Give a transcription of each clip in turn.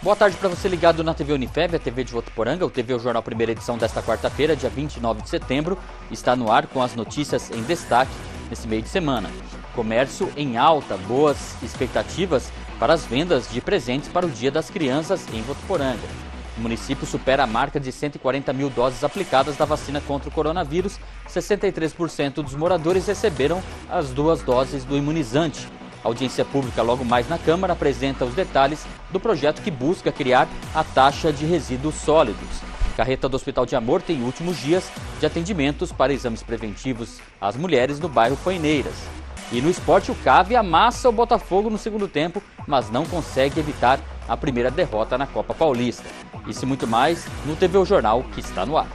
Boa tarde para você ligado na TV Unifeb, a TV de Votuporanga. O TV o Jornal Primeira Edição desta quarta-feira, dia 29 de setembro, está no ar com as notícias em destaque nesse meio de semana. Comércio em alta, boas expectativas para as vendas de presentes para o Dia das Crianças em Votuporanga. O município supera a marca de 140 mil doses aplicadas da vacina contra o coronavírus. 63% dos moradores receberam as duas doses do imunizante. A audiência pública logo mais na Câmara apresenta os detalhes do projeto que busca criar a taxa de resíduos sólidos. Carreta do Hospital de Amor tem últimos dias de atendimentos para exames preventivos às mulheres no bairro Paineiras. E no esporte, o Cave amassa o Botafogo no segundo tempo, mas não consegue evitar a primeira derrota na Copa Paulista. Isso e muito mais no TV o Jornal que está no ar.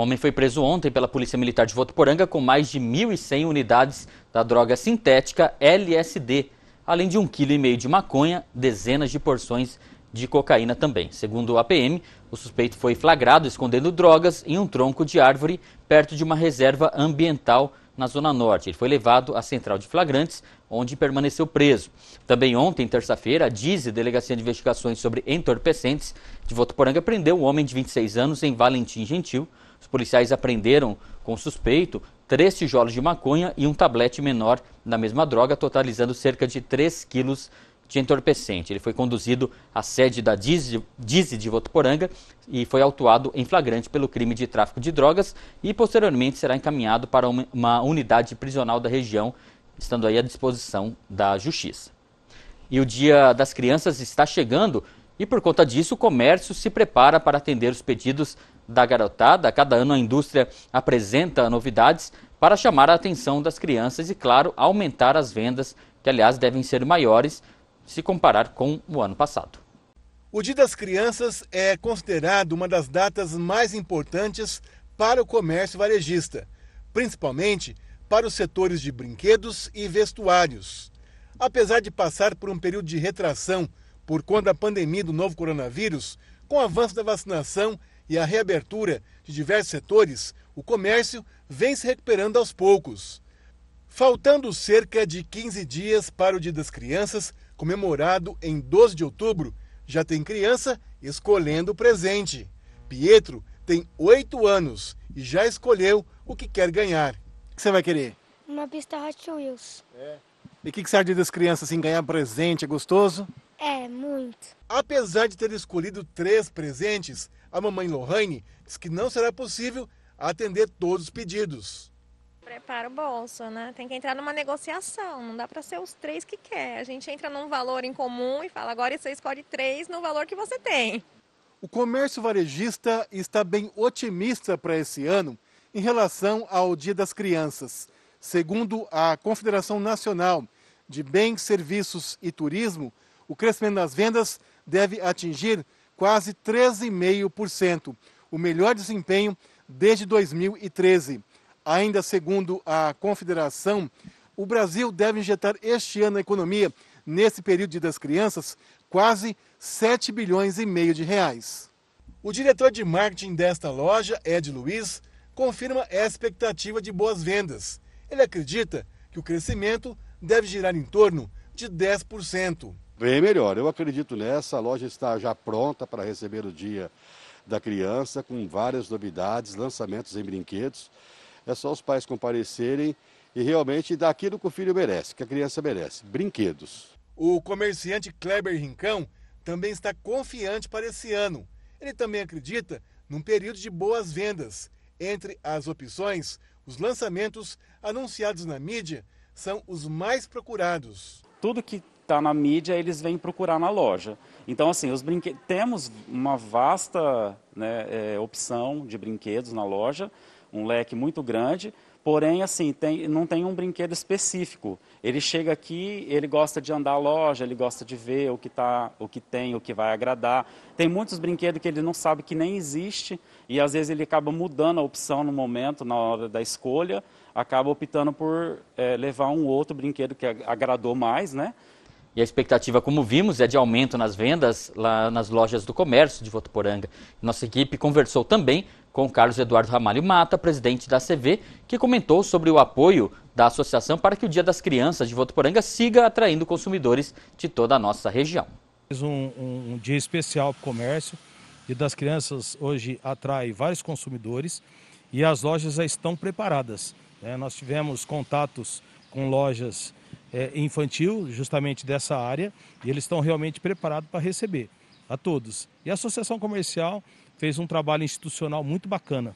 homem foi preso ontem pela Polícia Militar de Votuporanga com mais de 1.100 unidades da droga sintética LSD, além de um quilo e meio de maconha, dezenas de porções de cocaína também. Segundo a PM, o suspeito foi flagrado escondendo drogas em um tronco de árvore perto de uma reserva ambiental na Zona Norte. Ele foi levado à central de flagrantes, onde permaneceu preso. Também ontem, terça-feira, a DIZE, Delegacia de Investigações sobre Entorpecentes de Votuporanga, prendeu um homem de 26 anos em Valentim Gentil os policiais apreenderam com suspeito três tijolos de maconha e um tablete menor da mesma droga, totalizando cerca de 3 quilos de entorpecente. Ele foi conduzido à sede da Dize de Votuporanga e foi autuado em flagrante pelo crime de tráfico de drogas e posteriormente será encaminhado para uma unidade prisional da região, estando aí à disposição da justiça. E o Dia das Crianças está chegando e por conta disso o comércio se prepara para atender os pedidos da garotada. cada ano a indústria apresenta novidades para chamar a atenção das crianças e, claro, aumentar as vendas, que aliás devem ser maiores se comparar com o ano passado. O Dia das Crianças é considerado uma das datas mais importantes para o comércio varejista, principalmente para os setores de brinquedos e vestuários. Apesar de passar por um período de retração por conta da pandemia do novo coronavírus, com o avanço da vacinação e a reabertura de diversos setores, o comércio vem se recuperando aos poucos. Faltando cerca de 15 dias para o Dia das Crianças, comemorado em 12 de outubro, já tem criança escolhendo o presente. Pietro tem 8 anos e já escolheu o que quer ganhar. O que você vai querer? Uma pista Hot Wheels. É. E o que, serve você das crianças assim, ganhar presente? É gostoso? É, muito. Apesar de ter escolhido três presentes, a mamãe Lohane diz que não será possível atender todos os pedidos. Prepara o bolso, né? Tem que entrar numa negociação, não dá para ser os três que quer. A gente entra num valor em comum e fala, agora você escolhe três no valor que você tem. O comércio varejista está bem otimista para esse ano em relação ao Dia das Crianças. Segundo a Confederação Nacional de Bens, Serviços e Turismo, o crescimento das vendas deve atingir quase 13,5%, o melhor desempenho desde 2013. Ainda segundo a Confederação, o Brasil deve injetar este ano na economia, nesse período de das crianças, quase 7 bilhões e meio de reais. O diretor de marketing desta loja, Ed Luiz, confirma a expectativa de boas vendas. Ele acredita que o crescimento deve girar em torno de 10% bem melhor. Eu acredito nessa, a loja está já pronta para receber o dia da criança, com várias novidades, lançamentos em brinquedos. É só os pais comparecerem e realmente dar aquilo que o filho merece, que a criança merece: brinquedos. O comerciante Kleber Rincão também está confiante para esse ano. Ele também acredita num período de boas vendas. Entre as opções, os lançamentos anunciados na mídia são os mais procurados. Tudo que está na mídia, eles vêm procurar na loja. Então, assim, os Temos uma vasta né, é, opção de brinquedos na loja, um leque muito grande. Porém, assim, tem, não tem um brinquedo específico. Ele chega aqui, ele gosta de andar à loja, ele gosta de ver o que, tá, o que tem, o que vai agradar. Tem muitos brinquedos que ele não sabe que nem existe e às vezes ele acaba mudando a opção no momento, na hora da escolha, acaba optando por é, levar um outro brinquedo que agradou mais, né? E a expectativa, como vimos, é de aumento nas vendas lá nas lojas do comércio de Votuporanga. Nossa equipe conversou também com Carlos Eduardo Ramalho Mata, presidente da CV, que comentou sobre o apoio da associação para que o Dia das Crianças de Votuporanga siga atraindo consumidores de toda a nossa região. Um, um, um dia especial para o comércio. Dia das Crianças hoje atrai vários consumidores e as lojas já estão preparadas. Né? Nós tivemos contatos com lojas é, infantil, justamente dessa área, e eles estão realmente preparados para receber a todos. E a Associação Comercial fez um trabalho institucional muito bacana.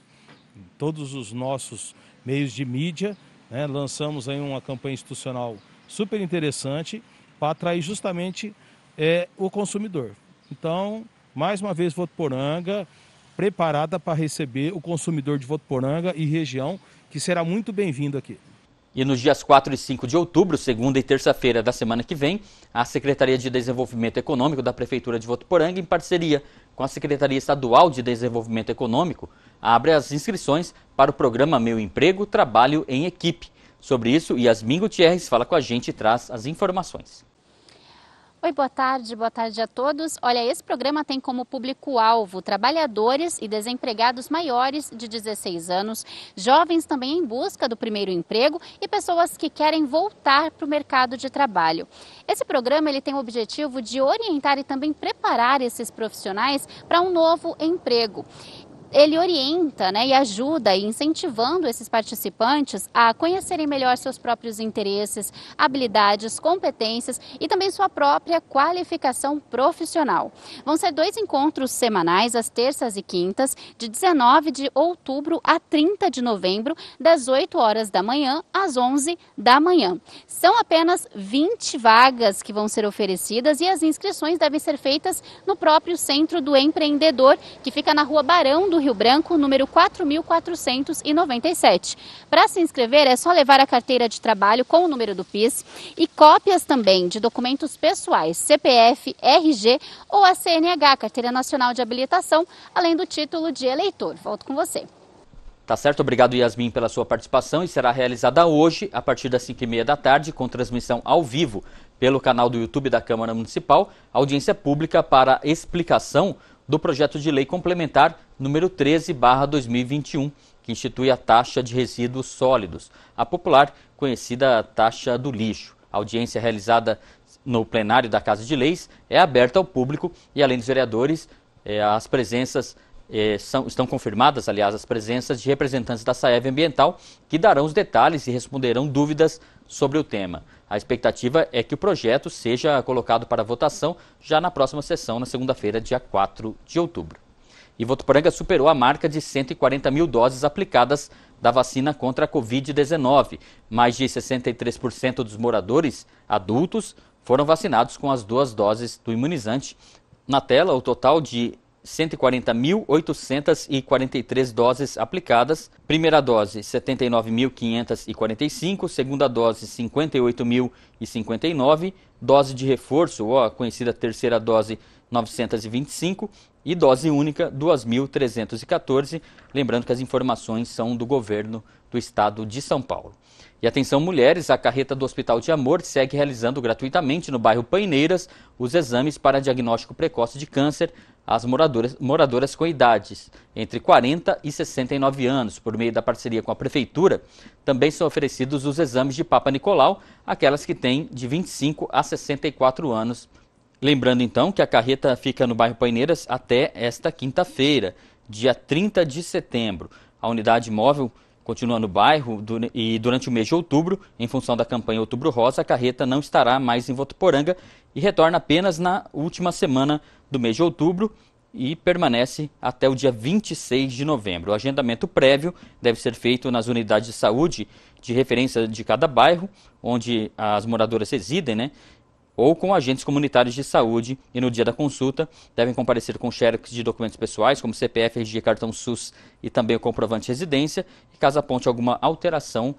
Em todos os nossos meios de mídia, né, lançamos aí uma campanha institucional super interessante para atrair justamente é, o consumidor. Então, mais uma vez, Votuporanga preparada para receber o consumidor de Votuporanga e região, que será muito bem-vindo aqui. E nos dias 4 e 5 de outubro, segunda e terça-feira da semana que vem, a Secretaria de Desenvolvimento Econômico da Prefeitura de Votuporanga, em parceria com a Secretaria Estadual de Desenvolvimento Econômico, abre as inscrições para o programa Meu Emprego, Trabalho em Equipe. Sobre isso, Yasmin Gutierrez fala com a gente e traz as informações. Oi, boa tarde, boa tarde a todos. Olha, esse programa tem como público-alvo trabalhadores e desempregados maiores de 16 anos, jovens também em busca do primeiro emprego e pessoas que querem voltar para o mercado de trabalho. Esse programa ele tem o objetivo de orientar e também preparar esses profissionais para um novo emprego ele orienta né, e ajuda incentivando esses participantes a conhecerem melhor seus próprios interesses, habilidades, competências e também sua própria qualificação profissional. Vão ser dois encontros semanais, às terças e quintas, de 19 de outubro a 30 de novembro, das 8 horas da manhã às 11 da manhã. São apenas 20 vagas que vão ser oferecidas e as inscrições devem ser feitas no próprio Centro do Empreendedor, que fica na rua Barão do Rio Branco, número 4497. Para se inscrever, é só levar a carteira de trabalho com o número do PIS e cópias também de documentos pessoais, CPF, RG ou a CNH, Carteira Nacional de Habilitação, além do título de eleitor. Volto com você. Tá certo, obrigado Yasmin pela sua participação e será realizada hoje, a partir das 5h30 da tarde, com transmissão ao vivo pelo canal do YouTube da Câmara Municipal, audiência pública para explicação do projeto de lei complementar número 13/2021, que institui a taxa de resíduos sólidos, a popular conhecida taxa do lixo. A audiência realizada no plenário da Casa de Leis é aberta ao público e além dos vereadores, é, as presenças eh, são, estão confirmadas, aliás, as presenças de representantes da SAEV Ambiental que darão os detalhes e responderão dúvidas sobre o tema. A expectativa é que o projeto seja colocado para votação já na próxima sessão, na segunda-feira, dia 4 de outubro. E Votuporanga superou a marca de 140 mil doses aplicadas da vacina contra a Covid-19. Mais de 63% dos moradores adultos foram vacinados com as duas doses do imunizante. Na tela, o total de 140.843 doses aplicadas. Primeira dose, 79.545. Segunda dose, 58.059. Dose de reforço, ou a conhecida terceira dose, 925. E dose única, 2.314. Lembrando que as informações são do governo do estado de São Paulo. E atenção mulheres, a carreta do Hospital de Amor segue realizando gratuitamente no bairro Paineiras os exames para diagnóstico precoce de câncer às moradoras, moradoras com idades entre 40 e 69 anos. Por meio da parceria com a Prefeitura, também são oferecidos os exames de Papa Nicolau, aquelas que têm de 25 a 64 anos. Lembrando então que a carreta fica no bairro Paineiras até esta quinta-feira, dia 30 de setembro. A unidade móvel continua no bairro e durante o mês de outubro, em função da campanha Outubro Rosa, a carreta não estará mais em Votuporanga e retorna apenas na última semana do mês de outubro e permanece até o dia 26 de novembro. O agendamento prévio deve ser feito nas unidades de saúde de referência de cada bairro, onde as moradoras residem, né? ou com agentes comunitários de saúde e no dia da consulta devem comparecer com xerox de documentos pessoais, como CPF, RG, cartão SUS e também o comprovante de residência. E caso aponte alguma alteração,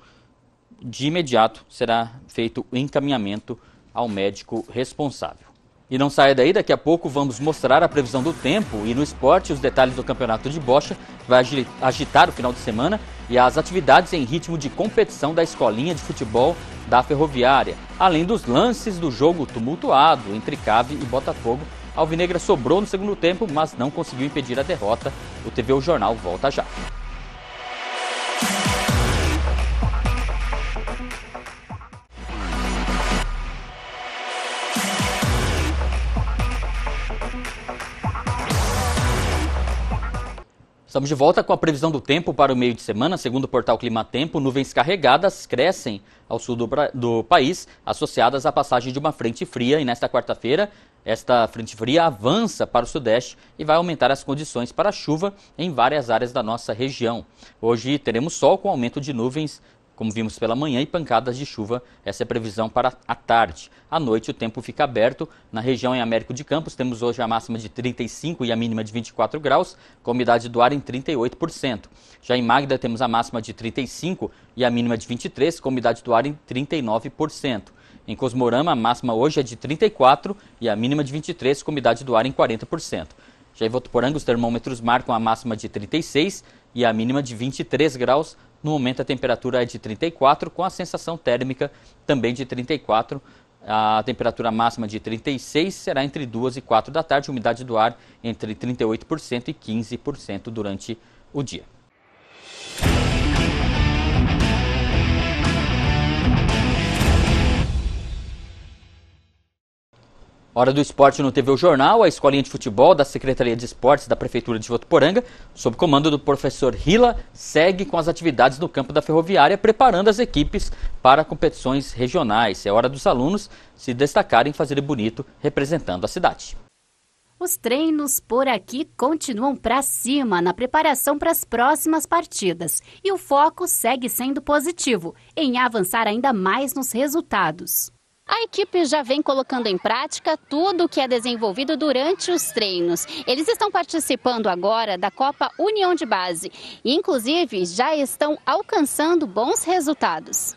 de imediato será feito o encaminhamento ao médico responsável. E não saia daí, daqui a pouco vamos mostrar a previsão do tempo e no esporte os detalhes do campeonato de bocha vai agitar o final de semana e as atividades em ritmo de competição da escolinha de futebol da Ferroviária. Além dos lances do jogo tumultuado entre Cave e Botafogo, a Alvinegra sobrou no segundo tempo, mas não conseguiu impedir a derrota. O TV O Jornal volta já. Estamos de volta com a previsão do tempo para o meio de semana. Segundo o portal Climatempo, nuvens carregadas crescem ao sul do, do país, associadas à passagem de uma frente fria. E nesta quarta-feira, esta frente fria avança para o sudeste e vai aumentar as condições para chuva em várias áreas da nossa região. Hoje teremos sol com aumento de nuvens como vimos pela manhã, e pancadas de chuva. Essa é a previsão para a tarde. À noite, o tempo fica aberto. Na região em Américo de Campos, temos hoje a máxima de 35 e a mínima de 24 graus, com a umidade do ar em 38%. Já em Magda, temos a máxima de 35 e a mínima de 23, com a umidade do ar em 39%. Em Cosmorama, a máxima hoje é de 34 e a mínima de 23, com a umidade do ar em 40%. Já em Votuporanga, os termômetros marcam a máxima de 36 e a mínima de 23 graus. No momento, a temperatura é de 34, com a sensação térmica também de 34. A temperatura máxima de 36 será entre 2 e 4 da tarde, umidade do ar entre 38% e 15% durante o dia. Hora do Esporte no TV o Jornal, a escolinha de futebol da Secretaria de Esportes da Prefeitura de Votuporanga, sob comando do professor Rila, segue com as atividades no campo da ferroviária, preparando as equipes para competições regionais. É hora dos alunos se destacarem e fazerem bonito representando a cidade. Os treinos por aqui continuam para cima na preparação para as próximas partidas e o foco segue sendo positivo em avançar ainda mais nos resultados. A equipe já vem colocando em prática tudo o que é desenvolvido durante os treinos. Eles estão participando agora da Copa União de Base e, inclusive, já estão alcançando bons resultados.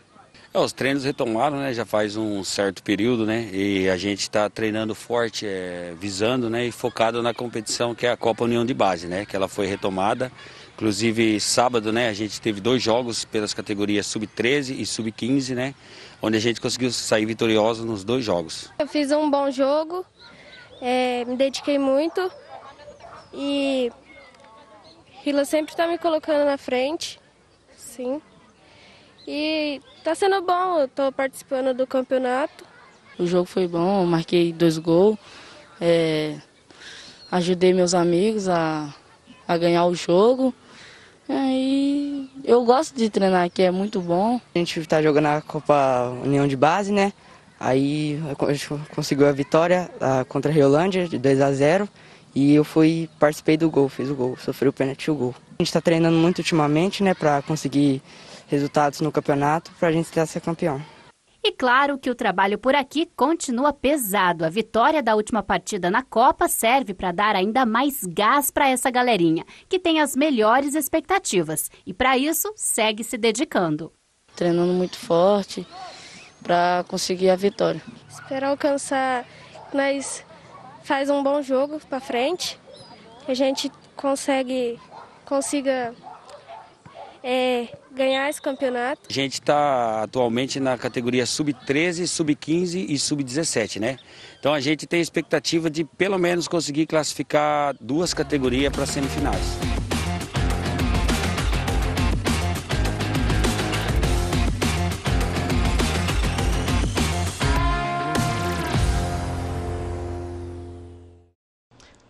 É, os treinos retomaram, né? Já faz um certo período, né? E a gente está treinando forte, é, visando, né? E focado na competição que é a Copa União de Base, né? Que ela foi retomada. Inclusive sábado, né? A gente teve dois jogos pelas categorias sub 13 e sub 15, né? onde a gente conseguiu sair vitorioso nos dois jogos. Eu fiz um bom jogo, é, me dediquei muito e Rila sempre está me colocando na frente, sim. E está sendo bom, eu estou participando do campeonato. O jogo foi bom, marquei dois gols, é, ajudei meus amigos a, a ganhar o jogo. Aí eu gosto de treinar aqui, é muito bom. A gente está jogando a Copa União de Base, né? Aí a gente conseguiu a vitória ah, contra a Riolândia de 2 a 0 e eu fui participei do gol, fiz o gol, sofri o pênalti e o gol. A gente está treinando muito ultimamente, né, para conseguir resultados no campeonato para a gente tentar ser campeão. E claro que o trabalho por aqui continua pesado. A vitória da última partida na Copa serve para dar ainda mais gás para essa galerinha, que tem as melhores expectativas e para isso segue se dedicando. Treinando muito forte para conseguir a vitória. Esperar alcançar, mas faz um bom jogo para frente. A gente consegue consiga é, ganhar esse campeonato. A gente está atualmente na categoria sub-13, sub-15 e sub-17, né? Então a gente tem expectativa de pelo menos conseguir classificar duas categorias para semifinais.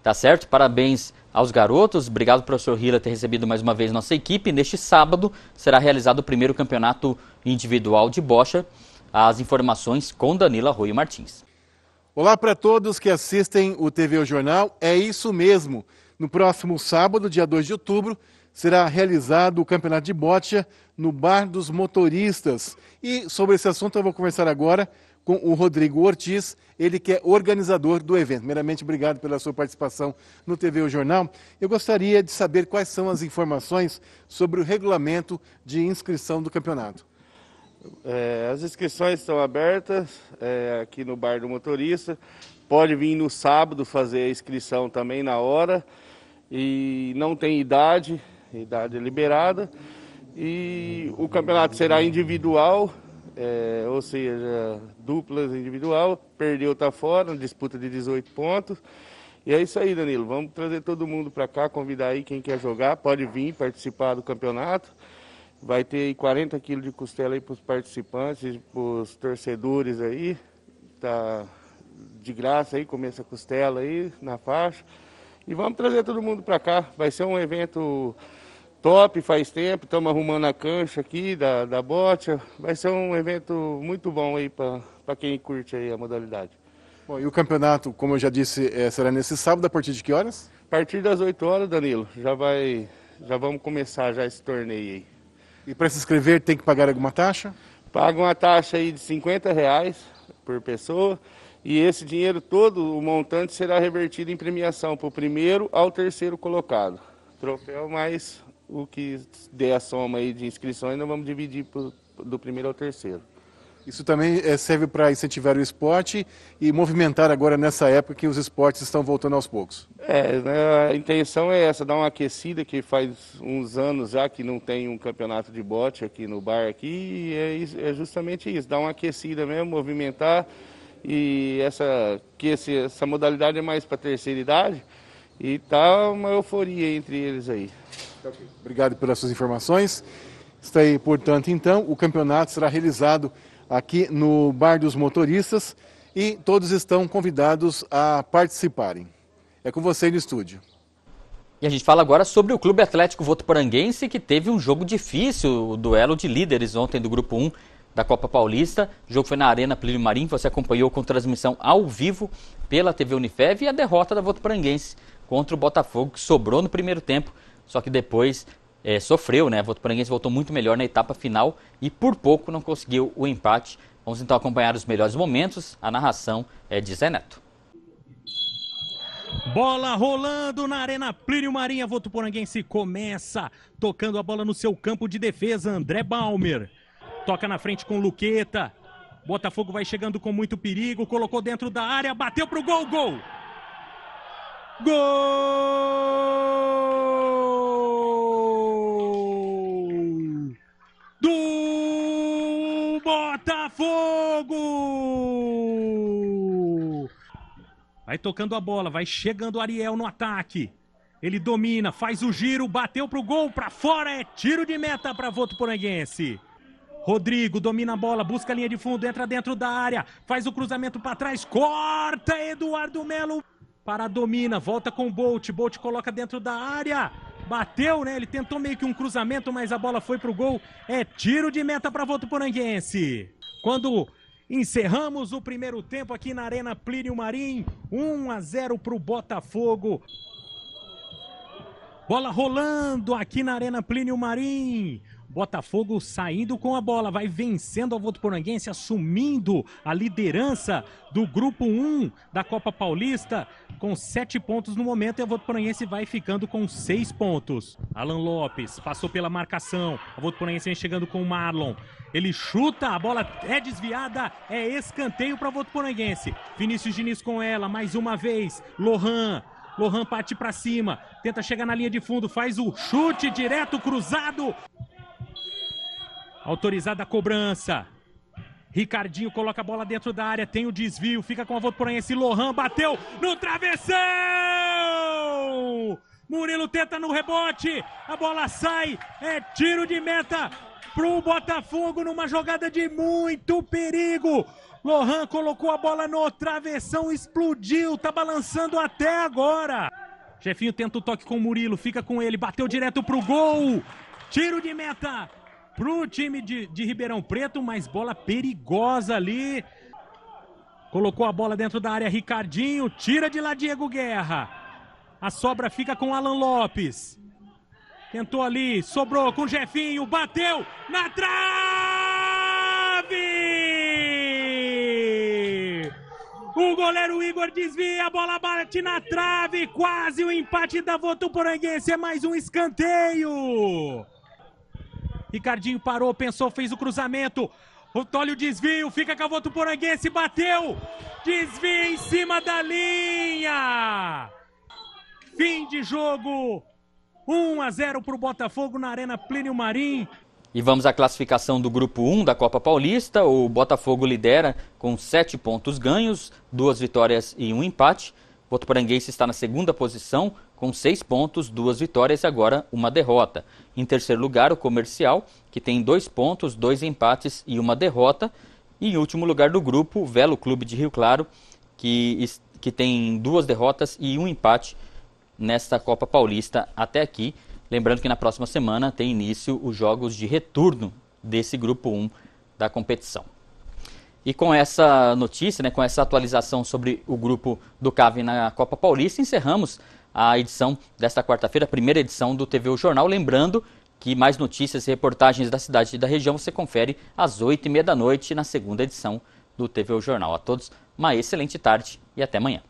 Tá certo? Parabéns aos garotos. Obrigado, professor Hila, ter recebido mais uma vez nossa equipe. Neste sábado será realizado o primeiro campeonato individual de bocha. As informações com Danila Rui Martins. Olá para todos que assistem o TV o Jornal. É isso mesmo. No próximo sábado, dia 2 de outubro, será realizado o campeonato de bocha no Bar dos Motoristas. E sobre esse assunto eu vou conversar agora com o Rodrigo Ortiz, ele que é organizador do evento. Primeiramente, obrigado pela sua participação no TV O Jornal. Eu gostaria de saber quais são as informações sobre o regulamento de inscrição do campeonato. É, as inscrições estão abertas é, aqui no bar do motorista. Pode vir no sábado fazer a inscrição também na hora. E não tem idade, idade liberada. E o campeonato será individual é, ou seja, duplas individual, perdeu, está fora, disputa de 18 pontos. E é isso aí, Danilo. Vamos trazer todo mundo para cá, convidar aí quem quer jogar, pode vir participar do campeonato. Vai ter 40 quilos de costela aí para os participantes, para os torcedores aí. Tá de graça aí, comer essa costela aí na faixa. E vamos trazer todo mundo para cá. Vai ser um evento top faz tempo, estamos arrumando a cancha aqui da, da bote. Vai ser um evento muito bom aí para quem curte aí a modalidade. Bom, e o campeonato, como eu já disse, é, será nesse sábado, a partir de que horas? A partir das 8 horas, Danilo. Já vai. Já vamos começar já esse torneio aí. E para se inscrever tem que pagar alguma taxa? Paga uma taxa aí de 50 reais por pessoa. E esse dinheiro todo, o montante, será revertido em premiação para o primeiro ao terceiro colocado. Troféu mais o que der a soma aí de inscrições, nós vamos dividir do primeiro ao terceiro. Isso também eh, serve para incentivar o esporte e movimentar agora nessa época que os esportes estão voltando aos poucos. É, né, a intenção é essa, dar uma aquecida que faz uns anos já que não tem um campeonato de bote aqui no bar aqui, e é, é justamente isso, dar uma aquecida mesmo, movimentar e essa que esse, essa modalidade é mais para terceira idade e tá uma euforia entre eles aí. Obrigado pelas suas informações. Está aí, portanto, então, o campeonato será realizado aqui no Bar dos Motoristas e todos estão convidados a participarem. É com você no estúdio. E a gente fala agora sobre o Clube Atlético Votuporanguense, que teve um jogo difícil, o duelo de líderes ontem do Grupo 1 da Copa Paulista. O jogo foi na Arena Plínio Marim, você acompanhou com transmissão ao vivo pela TV Unifev e a derrota da Votuporanguense contra o Botafogo, que sobrou no primeiro tempo só que depois é, sofreu, né? O Votuporanguense voltou muito melhor na etapa final e por pouco não conseguiu o empate. Vamos então acompanhar os melhores momentos. A narração é de Zé Neto. Bola rolando na Arena Plínio Marinha. Votuporanguense começa tocando a bola no seu campo de defesa. André Balmer toca na frente com Luqueta. Botafogo vai chegando com muito perigo. Colocou dentro da área, bateu pro gol. Gol! Gol! Botafogo! Vai tocando a bola, vai chegando o Ariel no ataque. Ele domina, faz o giro, bateu pro gol, pra fora, é tiro de meta para Poranguense. Rodrigo domina a bola, busca a linha de fundo, entra dentro da área, faz o cruzamento para trás, corta Eduardo Melo. Para domina, volta com o Bolt, Bolt coloca dentro da área bateu, né? Ele tentou meio que um cruzamento, mas a bola foi pro gol. É tiro de meta para Votuporanguense. Quando encerramos o primeiro tempo aqui na Arena Plínio Marim, 1 a 0 pro Botafogo. Bola rolando aqui na Arena Plínio Marim. Botafogo saindo com a bola, vai vencendo a Votuporanguense, assumindo a liderança do grupo 1 da Copa Paulista, com sete pontos no momento, e a Votuporanguense vai ficando com seis pontos. Alan Lopes passou pela marcação, a Votuporanguense vem chegando com o Marlon. Ele chuta, a bola é desviada, é escanteio para Votuporanguense. Vinícius Diniz com ela, mais uma vez. Lohan, Lohan parte para cima, tenta chegar na linha de fundo, faz o chute direto cruzado. Autorizada a cobrança. Ricardinho coloca a bola dentro da área, tem o desvio, fica com a Votoranense. Lohan bateu no travessão! Murilo tenta no rebote, a bola sai, é tiro de meta pro Botafogo numa jogada de muito perigo. Lohan colocou a bola no travessão, explodiu, tá balançando até agora. Chefinho tenta o toque com o Murilo, fica com ele, bateu direto pro gol. Tiro de meta pro time de, de Ribeirão Preto, mas bola perigosa ali. Colocou a bola dentro da área Ricardinho, tira de lá Diego Guerra. A sobra fica com Alan Lopes. Tentou ali, sobrou com o Jefinho, bateu na trave! O goleiro Igor desvia, a bola bate na trave, quase o empate da Votuporanguense, é mais um escanteio. Ricardinho parou, pensou, fez o cruzamento. Olha o desvio, fica com a do Poranguense, bateu! desvia em cima da linha! Fim de jogo! 1 a 0 para o Botafogo na Arena Plínio Marim. E vamos à classificação do grupo 1 da Copa Paulista. O Botafogo lidera com 7 pontos ganhos, duas vitórias e um empate. O Botafogo está na segunda posição com seis pontos, duas vitórias e agora uma derrota. Em terceiro lugar, o Comercial, que tem dois pontos, dois empates e uma derrota. E em último lugar do grupo, o Velo Clube de Rio Claro, que, que tem duas derrotas e um empate nesta Copa Paulista até aqui. Lembrando que na próxima semana tem início os jogos de retorno desse grupo 1 da competição. E com essa notícia, né, com essa atualização sobre o grupo do CAV na Copa Paulista, encerramos a edição desta quarta-feira, a primeira edição do TV o Jornal. Lembrando que mais notícias e reportagens da cidade e da região você confere às 8h30 da noite na segunda edição do TV o Jornal. A todos, uma excelente tarde e até amanhã.